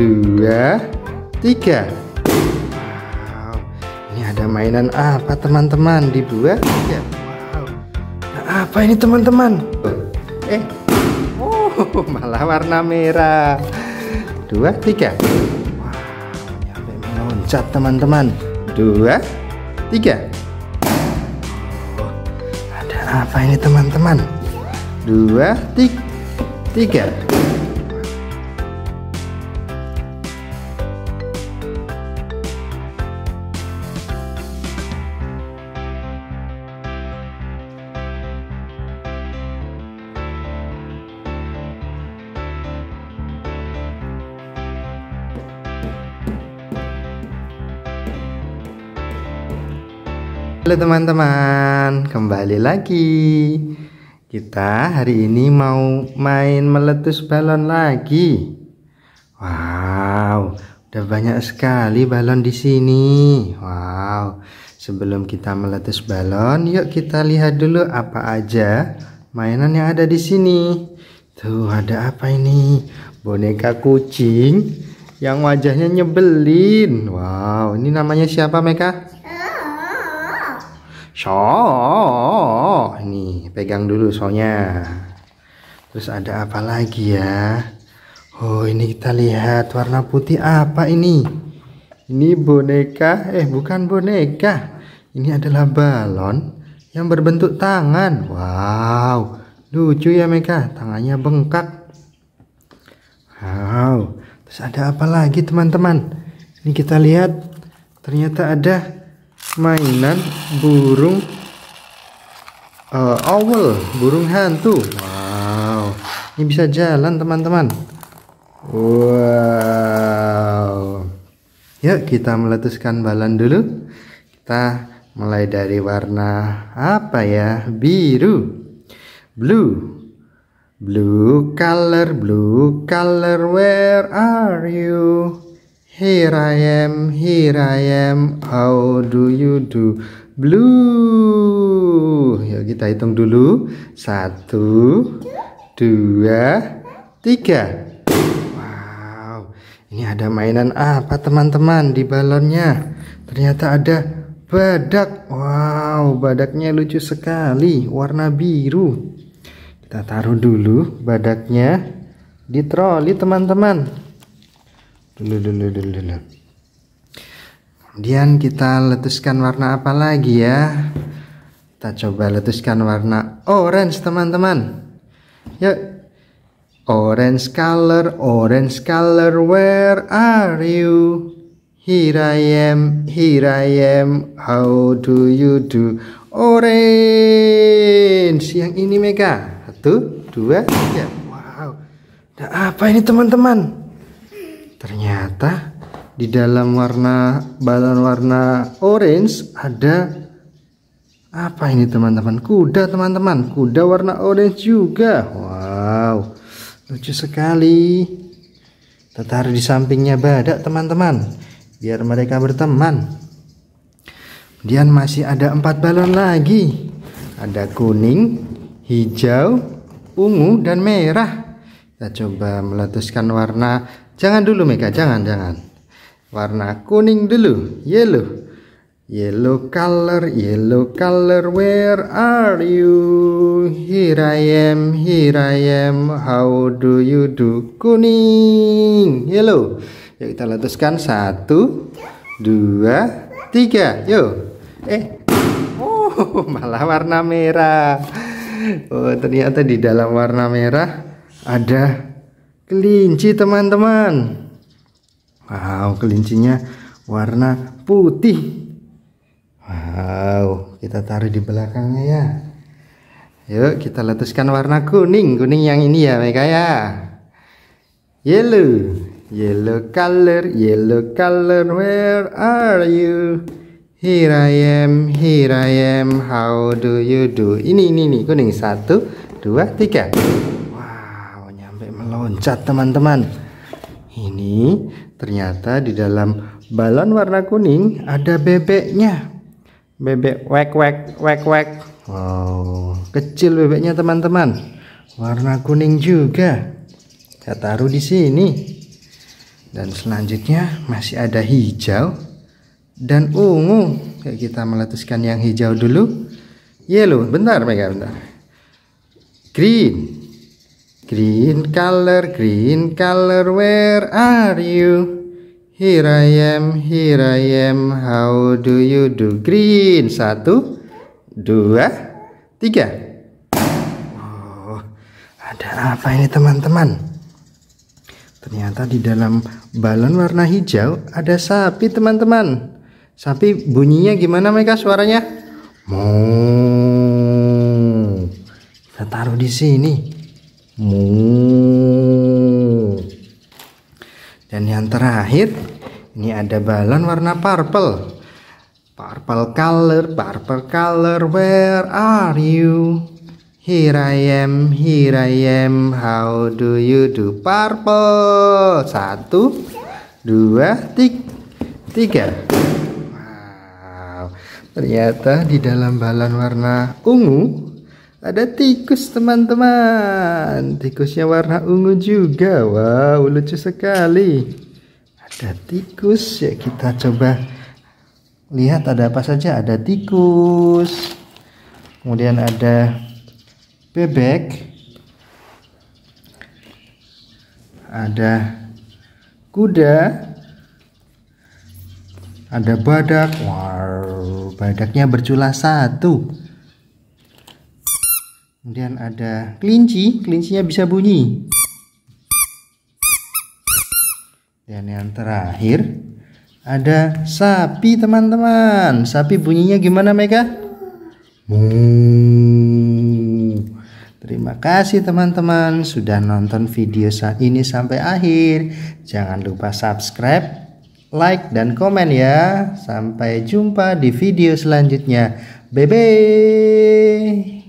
dua tiga wow. ini ada mainan apa teman-teman di dua tiga wow. nah, apa ini teman-teman eh oh malah warna merah dua tiga wow. sampai meloncat teman-teman dua tiga ada apa ini teman-teman dua tiga tiga Halo teman-teman, kembali lagi. Kita hari ini mau main meletus balon lagi. Wow, udah banyak sekali balon di sini. Wow. Sebelum kita meletus balon, yuk kita lihat dulu apa aja mainan yang ada di sini. Tuh, ada apa ini? Boneka kucing yang wajahnya nyebelin. Wow, ini namanya siapa, Meka? so ini pegang dulu soalnya terus ada apa lagi ya oh ini kita lihat warna putih apa ini ini boneka eh bukan boneka ini adalah balon yang berbentuk tangan wow lucu ya mereka tangannya bengkak wow terus ada apa lagi teman-teman ini kita lihat ternyata ada mainan burung uh, owl burung hantu wow ini bisa jalan teman-teman wow yuk kita meletuskan balon dulu kita mulai dari warna apa ya biru blue Blue color, blue color, where are you? Here I am, here I am, how do you do? Blue. Yuk ya, kita hitung dulu. Satu, dua, tiga. Wow, ini ada mainan apa teman-teman di balonnya? Ternyata ada badak. Wow, badaknya lucu sekali, warna biru. Kita taruh dulu badaknya di troli teman-teman kemudian kita letuskan warna apa lagi ya kita coba letuskan warna orange teman-teman yuk orange color orange color where are you here I am here I am how do you do orange yang ini Mega satu dua tiga wow udah apa ini teman-teman ternyata di dalam warna balon warna orange ada apa ini teman-teman kuda teman-teman kuda warna orange juga wow lucu sekali kita taruh di sampingnya badak teman-teman biar mereka berteman kemudian masih ada empat balon lagi ada kuning hijau ungu dan merah kita coba meletuskan warna Jangan dulu Mega, jangan, jangan. Warna kuning dulu, yellow. Yellow color, yellow color, where are you? Here I am, here I am, how do you do? Kuning, yellow. Yuk kita letuskan satu, dua, tiga, Yo, Eh, oh malah warna merah. Oh ternyata di dalam warna merah ada kelinci teman-teman wow kelincinya warna putih wow kita taruh di belakangnya ya yuk kita letuskan warna kuning kuning yang ini ya mereka ya yellow yellow color yellow color where are you Here I am, here I am, how do you do? Ini, ini, ini, kuning. Satu, dua, tiga meloncat teman-teman ini ternyata di dalam balon warna kuning ada bebeknya bebek wek wek wek wek wow kecil bebeknya teman-teman warna kuning juga saya taruh di sini dan selanjutnya masih ada hijau dan ungu Oke, kita meletuskan yang hijau dulu yellow bentar Mega bentar green Green color, green color, where are you? Here I am, here I am, how do you do? Green, satu, dua, tiga. Oh, ada apa ini teman-teman? Ternyata di dalam balon warna hijau ada sapi teman-teman. Sapi bunyinya gimana mereka suaranya? Mau. Kita taruh di sini mu. Dan yang terakhir ini ada balon warna purple. Purple color, purple color, where are you? Here I am, here I am, how do you do? Purple, satu, dua, tiga. Wow, ternyata di dalam balon warna ungu ada tikus teman-teman. Tikusnya warna ungu juga. Wow, lucu sekali. Ada tikus. Ya kita coba lihat ada apa saja. Ada tikus. Kemudian ada bebek. Ada kuda. Ada badak. Wow, badaknya bercula satu Kemudian ada kelinci, kelincinya bisa bunyi. Dan yang terakhir ada sapi teman-teman. Sapi bunyinya gimana Mega? Terima kasih teman-teman sudah nonton video saat ini sampai akhir. Jangan lupa subscribe, like, dan komen ya. Sampai jumpa di video selanjutnya. Bye-bye.